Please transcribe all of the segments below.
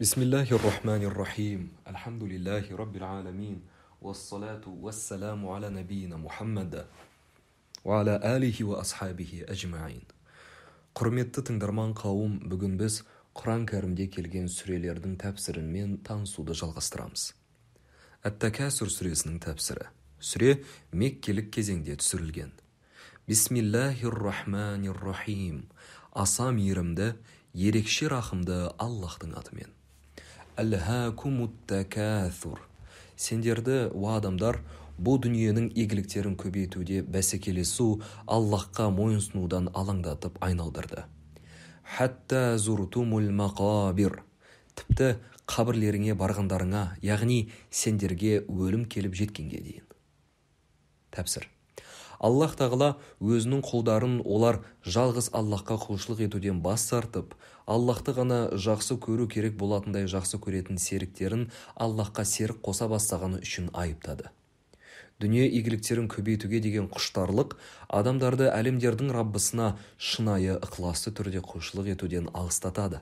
بسم الله الرحمن الرحيم الحمد لله رب العالمين والصلاة والسلام على نبينا محمد وعلى آله وأصحابه құрметті тыңдарман қауым бүгін біз құран кәрімде келген сүрелердің тәпсірімен танысуды жалғастырамыз әттәкәсүр сүресінің тәпсірі сүре меккелік кезеңде түсірілген бисмиллахир рахим аса мейірімді ерекше рахымды аллаһтың атымен сендерді уа адамдар бұл дүниенің игіліктерін көбейтуде бәсекелесу аллаһқа мойынсынудан алаңдатып айналдырды хәтта зуртумул мақабир тіпті қабірлеріңе барғандарыңа яғни сендерге өлім келіп жеткенге дейін тәпсір Аллах тағала өзінің құлдарын олар жалғыз Аллахқа құлшылық етуден бас тартып аллахты ғана жақсы көру керек болатындай жақсы көретін серіктерін Аллахқа серік қоса бастағаны үшін айыптады дүние игіліктерін көбейтуге деген құштарлық адамдарды әлемдердің раббысына шынайы ықыласты түрде құлшылық етуден алыстатады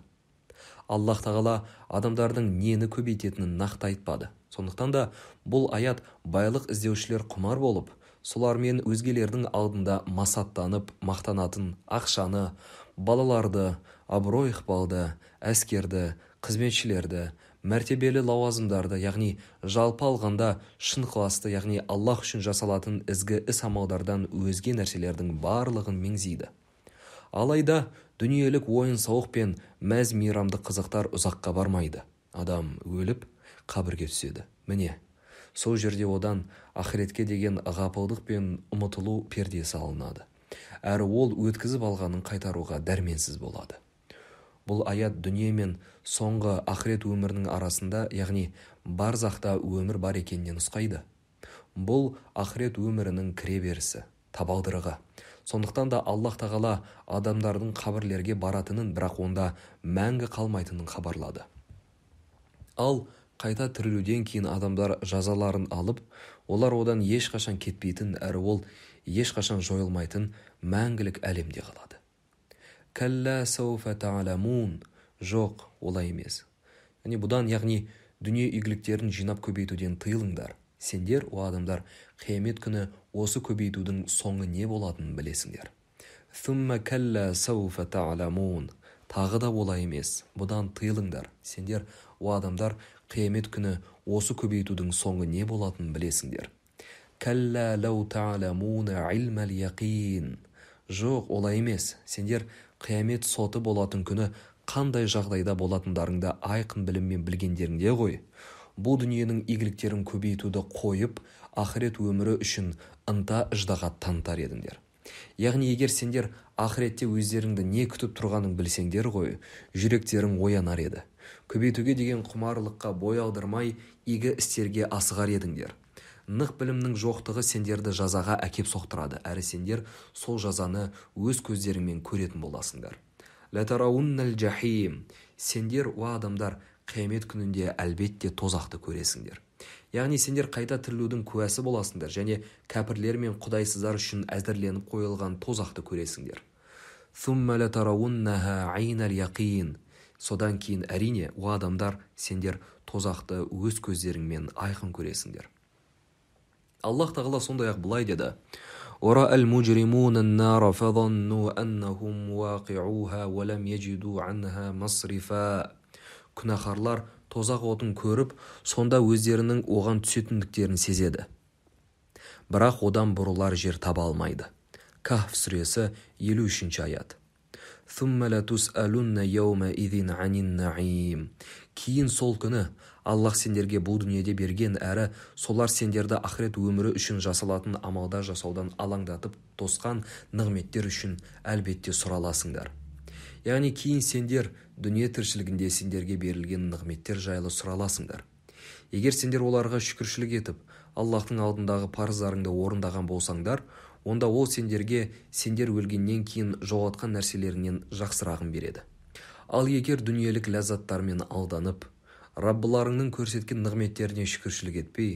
Аллах тағала адамдардың нені көбейтетінін нақты айтпады сондықтан да бұл аят байлық іздеушілер құмар болып солармен өзгелердің алдында масаттанып мақтанатын ақшаны балаларды абырой ықпалды әскерді қызметшілерді мәртебелі лауазымдарды яғни жалпы алғанда шын ықыласты яғни аллаһ үшін жасалатын ізгі іс амалдардан өзге нәрселердің барлығын меңзейді алайда дүниелік ойын сауық пен мәз мейрамды қызықтар ұзаққа бармайды адам өліп қабірге түседі міне сол жерде одан ақыретке деген ғапылдық пен ұмытылу пердесі алынады әрі ол өткізіп алғанын қайтаруға дәрменсіз болады бұл аят дүние мен соңғы ақырет өмірінің арасында яғни барзақта өмір бар екеніне нұсқайды бұл ақырет өмірінің кіреберісі табалдырығы сондықтан да аллах тағала адамдардың қабірлерге баратынын бірақ онда мәңгі қалмайтынын хабарлады ал қайта тірілуден кейін адамдар жазаларын алып олар одан ешқашан кетпейтін әрі ол ешқашан жойылмайтын мәңгілік әлемде қалады кәллә сауфа тағаламун жоқ олай емес яғни бұдан яғни дүние игіліктерін жинап көбейтуден тыйылыңдар сендер о адамдар қиямет күні осы көбейтудің соңы не болатынын білесіңдер Сумма кәллә сауфа тағы да олай емес бұдан тыйылыңдар сендер о адамдар қиямет күні осы көбейтудің соңы не болатынын білесіңдер жоқ олай емес сендер қиямет соты болатын күні қандай жағдайда болатындарыңды айқын біліммен білгендеріңде ғой бұл дүниенің игіліктерін көбейтуді қойып ақырет өмірі үшін ынта ыждағат танытар едіңдер яғни егер сендер ақыретте өздеріңді не күтіп тұрғанын білсеңдер ғой жүректерің оянар еді көбейтуге деген құмарлыққа бой алдырмай игі істерге асығар едіңдер нық білімнің жоқтығы сендерді жазаға әкеп соқтырады әрі сендер сол жазаны өз көздеріңмен көретін боласыңдар сендер уа адамдар қиямет күнінде әлбетте тозақты көресіңдер яғни сендер қайта тірілудің куәсі боласыңдар және кәпірлер мен құдайсыздар үшін әзірленіп қойылған тозақты көресіңдер содан кейін әрине о адамдар сендер тозақты өз көздеріңмен айқын көресіңдер аллах тағала сондай ақ былай деді ورأى المجرمون النار فظنوا أنهم واقعوها ولم يجدوا عنها күнәһарлар тозақ отын көріп сонда өздерінің оған түсетіндіктерін сезеді бірақ одан бұрылар жер таба алмайды кахф сүресі елу үшінші аят кейін сол күні аллах сендерге бұл дүниеде берген әрі солар сендерді ақырет өмірі үшін жасалатын амалдар жасаудан алаңдатып тосқан нығметтер үшін әлбетте сұраласыңдар яғни кейін сендер дүние тіршілігінде сендерге берілген нығметтер жайлы сұраласыңдар егер сендер оларға шүкіршілік етіп аллаһтың алдындағы парыздарыңды орындаған болсаңдар онда ол сендерге сендер өлгеннен кейін жоғалтқан нәрселеріңнен жақсырағын береді ал егер дүниелік ләззаттармен алданып раббыларыңның көрсеткен нығметтеріне шүкіршілік етпей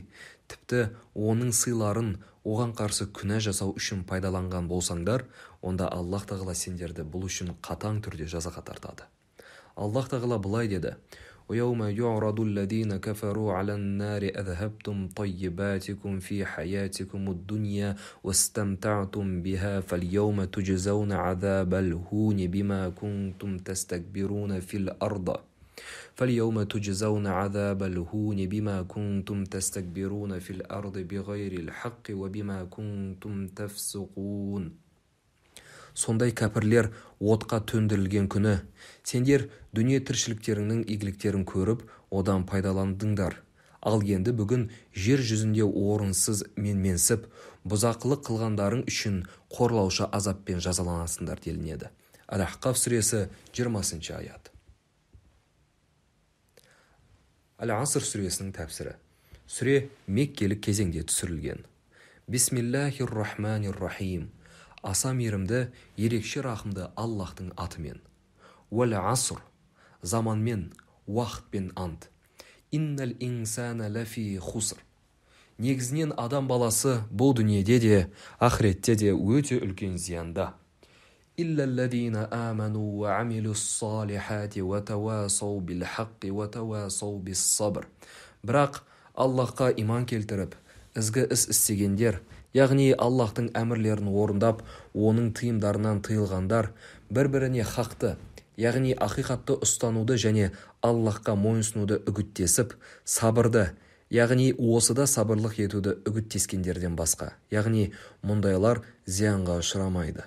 тіпті оның сыйларын оған қарсы күнә жасау үшін пайдаланған болсаңдар онда аллах тағала сендерді бұл үшін қатаң түрде жазаға тартады аллах тағала былай деді ويوم يعرض الذين كفروا على النار أذهبتم طيباتكم في حياتكم الدنيا واستمتعتم بها فاليوم تجزون عذاب الهون بما كنتم تستكبرون في الأرض فاليوم تجزون عذاب الهون بما كنتم تستكبرون في الأرض بغير الحق وبما كنتم تفسقون сондай кәпірлер отқа төндірілген күні сендер дүние тіршіліктеріңнің игіліктерін көріп одан пайдаландыңдар ал енді бүгін жер жүзінде орынсыз менменсіп бұзақылық қылғандарың үшін қорлаушы азаппен жазаланасыңдар делінеді әл сүресі 20 аят әл аср сүресінің тәпсірі сүре меккелік кезеңде түсірілген бисмиллахи рахманир рахим аса мейірімді ерекше рақымды аллаһтың атымен уәл аср заманмен уақытпен ант иннал инсана ләфи хуср негізінен адам баласы бұл дүниеде де ақыретте де өте үлкен зиянда бірақ аллаһқа иман келтіріп ізгі іс істегендер яғни аллаһтың әмірлерін орындап оның тыйымдарынан тыйылғандар бір біріне хақты яғни ақиқатты ұстануды және аллаһқа мойынсынуды үгіттесіп сабырды яғни осыда сабырлық етуді үгіттескендерден басқа яғни мұндайлар зиянға ұшырамайды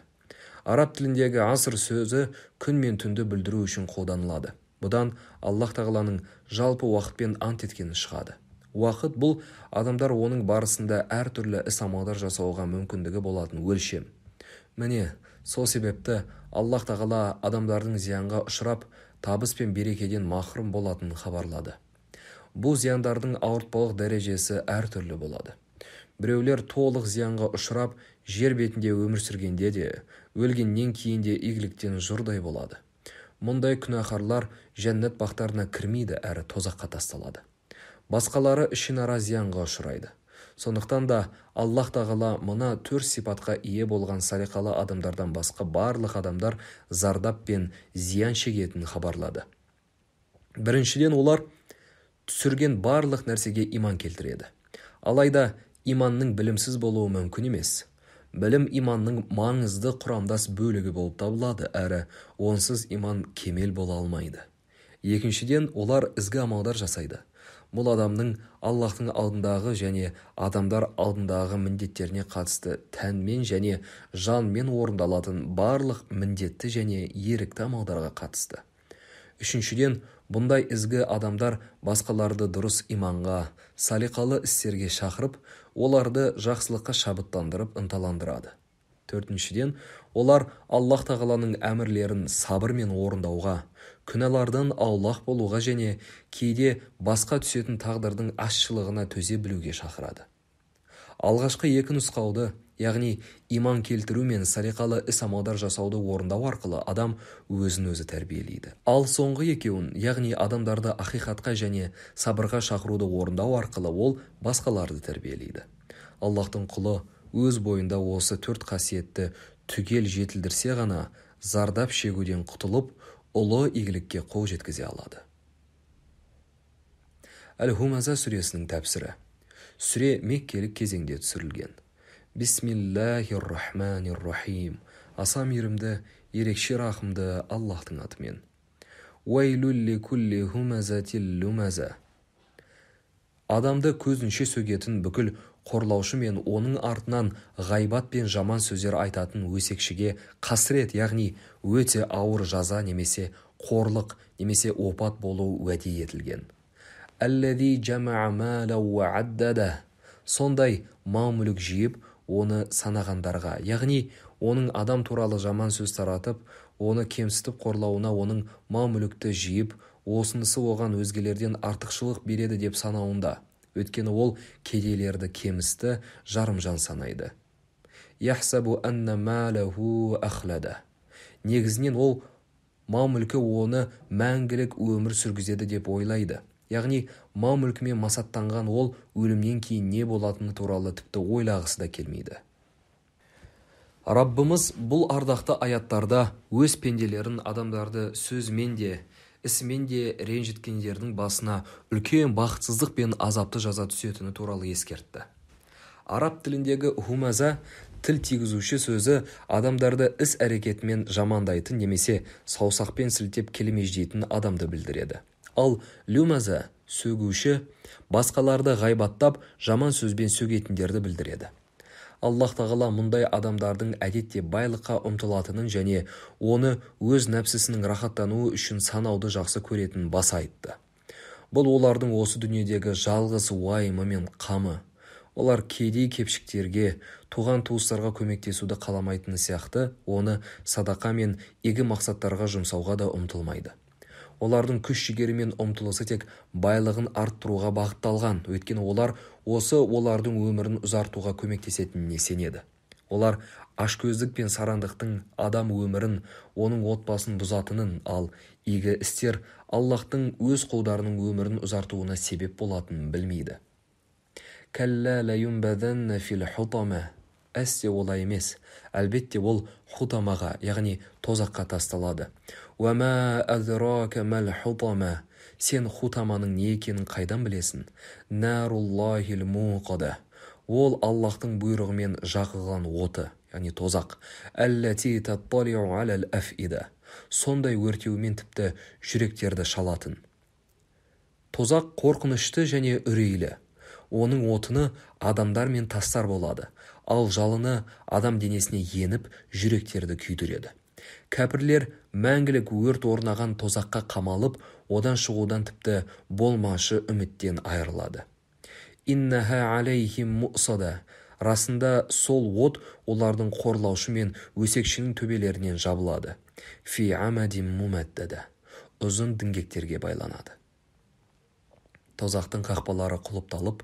араб тіліндегі аср сөзі күн мен түнді білдіру үшін қолданылады бұдан аллаһ тағаланың жалпы уақытпен ант еткені шығады уақыт бұл адамдар оның барысында әртүрлі іс амалдар жасауға мүмкіндігі болатын өлшем міне сол себепті аллах тағала адамдардың зиянға ұшырап табыс пен берекеден махрұм болатынын хабарлады бұл зияндардың ауыртпалық дәрежесі әртүрлі болады біреулер толық зиянға ұшырап жер бетінде өмір сүргенде де өлгеннен кейін де игіліктен жұрдай болады мұндай күнәһарлар жәннат бақтарына кірмейді әрі тозаққа тасталады басқалары ішінара зиянға ұшырайды сондықтан да Аллах тағала мына төрт сипатқа ие болған салиқалы адамдардан басқа барлық адамдар зардап пен зиян шегетінін хабарлады біріншіден олар түсірген барлық нәрсеге иман келтіреді алайда иманның білімсіз болуы мүмкін емес білім иманның маңызды құрамдас бөлігі болып табылады әрі онсыз иман кемел бола алмайды екіншіден олар ізгі амалдар жасайды бұл адамның аллаһтың алдындағы және адамдар алдындағы міндеттеріне қатысты тәнмен және жанмен орындалатын барлық міндетті және ерікті амалдарға қатысты үшіншіден бұндай ізгі адамдар басқаларды дұрыс иманға салиқалы істерге шақырып оларды жақсылыққа шабыттандырып ынталандырады төртіншіден олар аллаһ тағаланың әмірлерін сабырмен орындауға күнәлардан аулақ болуға және кейде басқа түсетін тағдырдың ащылығына төзе білуге шақырады алғашқы екі нұсқауды яғни иман келтіру мен салиқалы іс амалдар жасауды орындау арқылы адам өзін өзі тәрбиелейді ал соңғы екеуін яғни адамдарды ақиқатқа және сабырға шақыруды орындау арқылы ол басқаларды тәрбиелейді аллаһтың құлы өз бойында осы төрт қасиетті түгел жетілдірсе ғана зардап шегуден құтылып ұлы игілікке қол жеткізе алады әл хумаза сүресінің тәпсірі сүре меккелік кезеңде түсірілген бисмиллахир рахманир рахим аса мейірімді ерекше рахымды аллаһтың атымен адамды көзінше сөгетін бүкіл қорлаушы мен оның артынан ғайбат пен жаман сөздер айтатын өсекшіге қасірет яғни өте ауыр жаза немесе қорлық немесе опат болу уәде етілген сондай мал мүлік жиып оны санағандарға яғни оның адам туралы жаман сөз таратып оны кемсітіп қорлауына оның мал мүлікті жиып осынысы оған өзгелерден артықшылық береді деп санауында өйткені ол кедейлерді кемісті жарымжан санайды яхсабу анна малаху ахлада негізінен ол мал мүлкі оны мәңгілік өмір сүргізеді деп ойлайды яғни мал мүлкімен масаттанған ол өлімнен кейін не болатыны туралы тіпті ойлағысы да келмейді раббымыз бұл ардақты аяттарда өз пенделерін адамдарды сөзмен де ісімен де ренжіткендердің басына үлкен бақытсыздық пен азапты жаза түсетіні туралы ескертті араб тіліндегі хумаза тіл тигізуші сөзі адамдарды іс әрекетімен жамандайтын немесе саусақпен сілтеп келемеждейтін адамды білдіреді ал люмаза сөгуші басқаларды ғайбаттап жаман сөзбен сөгетіндерді білдіреді Аллах тағала мұндай адамдардың әдетте байлыққа ұмтылатынын және оны өз нәпсісінің рахаттануы үшін санауды жақсы көретінін баса айтты бұл олардың осы дүниедегі жалғыз уайымы мен қамы олар кедей кепшіктерге туған туыстарға көмектесуді қаламайтыны сияқты оны садақа мен игі мақсаттарға жұмсауға да ұмтылмайды олардың күш жігері мен ұмтылысы тек байлығын арттыруға бағытталған өйткені олар осы олардың өмірін ұзартуға көмектесетініне сенеді олар ашкөздік пен сарандықтың адам өмірін оның отбасын бұзатынын ал игі істер аллаһтың өз құлдарының өмірін ұзартуына себеп болатынын білмейді әсте олай емес әлбетте ол хутамаға яғни тозаққа тасталады уәмә сен хутаманың не екенін қайдан білесің ол аллаһтың бұйрығымен жағылған оты яғни тозақ әлләти татталиу әләл әфида сондай өртеуімен тіпті жүректерді шалатын тозақ қорқынышты және үрейлі оның отыны адамдар мен тастар болады ал жалыны адам денесіне еніп жүректерді күйдіреді кәпірлер мәңгілік өрт орнаған тозаққа қамалып одан шығудан тіпті болмашы үміттен айырылады иннаха алейхим расында сол от олардың қорлаушы мен өсекшінің төбелерінен жабылады фи амади мумәддада ұзын діңгектерге байланады тозақтың қақпалары құлыпталып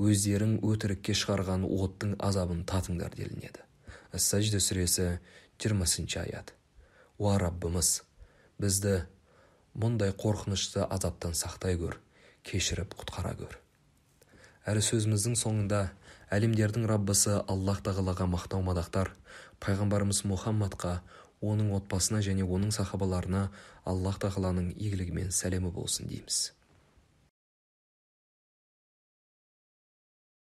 өздерің өтірікке шығарған оттың азабын татыңдар делінеді сәжде сүресі 20 аят уа раббымыз бізді мұндай қорқынышты азаптан сақтай көр кешіріп құтқара көр әрі сөзіміздің соңында әлемдердің раббысы аллах тағалаға мақтау мадақтар пайғамбарымыз мұхаммадқа оның отбасына және оның сахабаларына аллах тағаланың игілігі сәлемі болсын дейміз